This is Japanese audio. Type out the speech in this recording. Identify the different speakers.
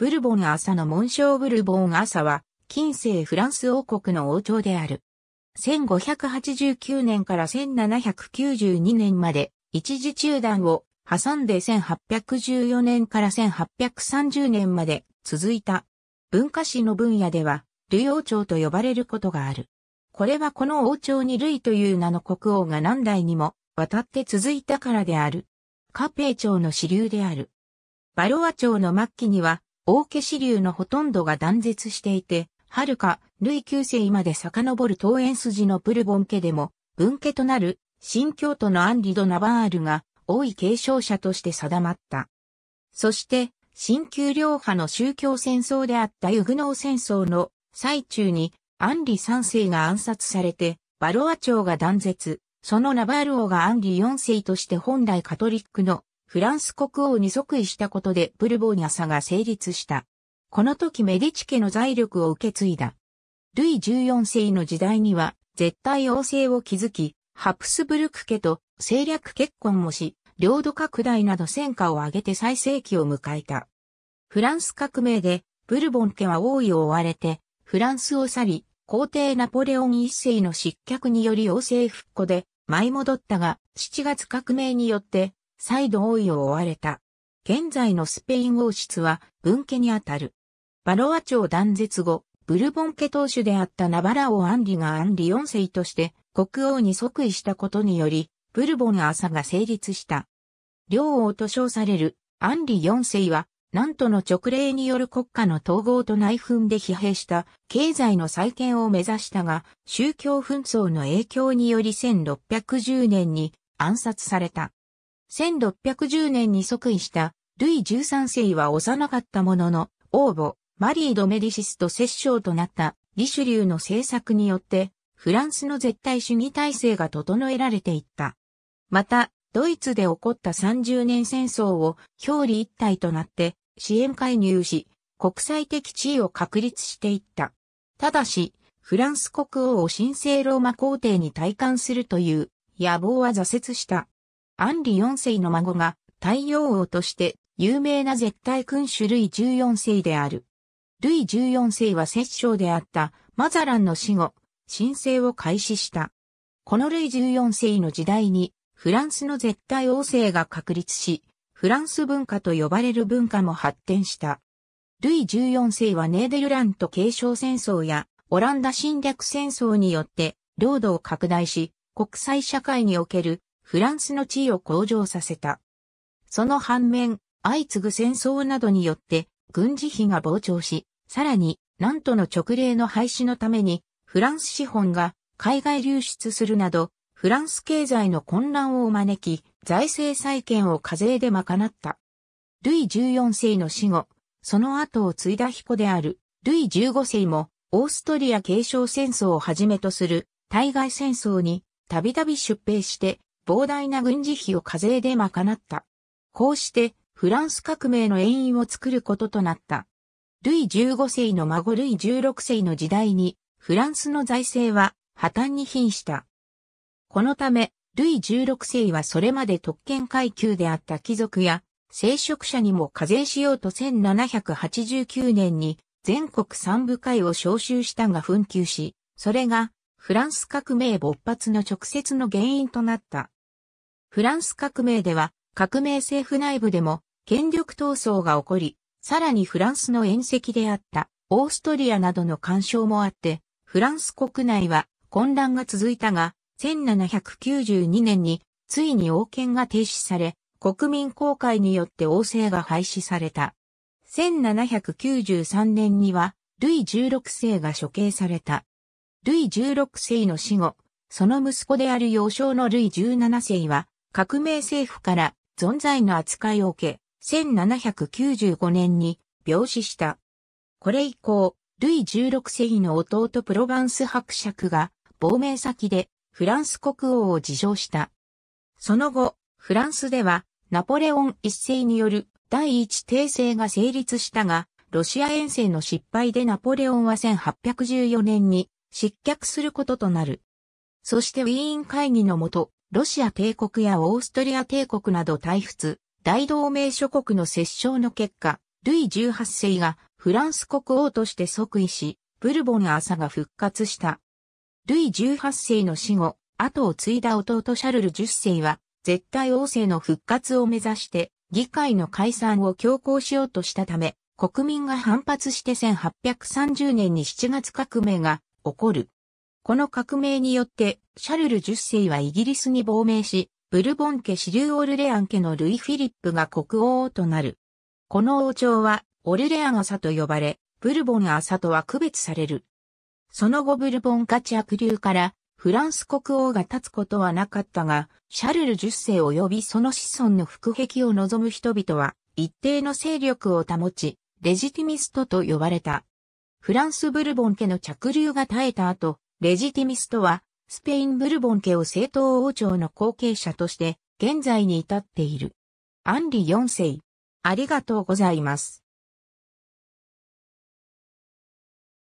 Speaker 1: ブルボン朝の紋章ブルボン朝は、近世フランス王国の王朝である。1589年から1792年まで、一時中断を挟んで1814年から1830年まで続いた。文化史の分野では、ルイ王朝と呼ばれることがある。これはこの王朝にルイという名の国王が何代にも渡って続いたからである。カペー朝の支流である。バロア朝の末期には、大家支流のほとんどが断絶していて、はるか、類旧世まで遡る東園筋のプルボン家でも、分家となる、新京都のアンリド・ナバールが、多い継承者として定まった。そして、新旧両派の宗教戦争であったユグノー戦争の最中に、アンリ3世が暗殺されて、バロア朝が断絶、そのナバール王がアンリ4世として本来カトリックのフランス国王に即位したことでブルボーニャサが成立した。この時メディチ家の財力を受け継いだ。ルイ14世の時代には絶対王政を築き、ハプスブルク家と政略結婚もし、領土拡大など戦果を上げて最盛期を迎えた。フランス革命でブルボン家は王位を追われて、フランスを去り、皇帝ナポレオン一世の失脚により王政復古で舞い戻ったが、7月革命によって再度王位を追われた。現在のスペイン王室は分家にあたる。バロア朝断絶後、ブルボン家当主であったナバラ王アンリがアンリ四世として国王に即位したことにより、ブルボン朝が成立した。両王と称されるアンリ四世は、なんとの直令による国家の統合と内紛で疲弊した経済の再建を目指したが、宗教紛争の影響により1610年に暗殺された。1610年に即位したルイ13世は幼かったものの、王母、マリー・ド・メディシスと摂政となったリシュリューの政策によって、フランスの絶対主義体制が整えられていった。また、ドイツで起こった30年戦争を表裏一体となって支援介入し、国際的地位を確立していった。ただし、フランス国王を神聖ローマ皇帝に退官するという野望は挫折した。アンリ4世の孫が太陽王として有名な絶対君主ルイ14世である。ルイ14世は摂政であったマザランの死後、申請を開始した。このルイ14世の時代にフランスの絶対王政が確立し、フランス文化と呼ばれる文化も発展した。ルイ14世はネーデルラント継承戦争やオランダ侵略戦争によって領土を拡大し、国際社会におけるフランスの地位を向上させた。その反面、相次ぐ戦争などによって軍事費が膨張し、さらに、南都の直令の廃止のために、フランス資本が海外流出するなど、フランス経済の混乱を招き、財政再建を課税で賄った。ルイ14世の死後、その後を継いだ彦である、ルイ15世も、オーストリア継承戦争をはじめとする対外戦争に、たびたび出兵して、膨大な軍事費を課税で賄った。こうして、フランス革命の遠因を作ることとなった。ルイ15世の孫ルイ16世の時代に、フランスの財政は破綻に瀕した。このため、ルイ16世はそれまで特権階級であった貴族や、聖職者にも課税しようと1789年に全国三部会を招集したが紛糾し、それがフランス革命勃発の直接の原因となった。フランス革命では、革命政府内部でも権力闘争が起こり、さらにフランスの遠赤であったオーストリアなどの干渉もあって、フランス国内は混乱が続いたが、1792年についに王権が停止され、国民公開によって王政が廃止された。1793年には、ルイ16世が処刑された。ルイ16世の死後、その息子である幼少のルイ17世は、革命政府から存在の扱いを受け、1795年に病死した。これ以降、ルイ16世紀の弟プロヴァンス伯爵が亡命先でフランス国王を自称した。その後、フランスではナポレオン一世による第一帝政が成立したが、ロシア遠征の失敗でナポレオンは1814年に失脚することとなる。そしてウィーン会議のもと、ロシア帝国やオーストリア帝国など大仏、大同盟諸国の折衝の結果、ルイ18世がフランス国王として即位し、ブルボン朝が復活した。ルイ18世の死後、後を継いだ弟シャルル10世は、絶対王政の復活を目指して、議会の解散を強行しようとしたため、国民が反発して1830年に7月革命が起こる。この革命によって、シャルル10世はイギリスに亡命し、ブルボン家支流オルレアン家のルイ・フィリップが国王となる。この王朝は、オルレアン朝と呼ばれ、ブルボン朝とは区別される。その後ブルボン家着流から、フランス国王が立つことはなかったが、シャルル10世及びその子孫の腹壁を望む人々は、一定の勢力を保ち、レジティミストと呼ばれた。フランスブルボン家の着流が絶えた後、レジティミストは、スペイン・ブルボン家を正統王朝の後継者として、現在に至っている。アンリ4世。ありがとうございます。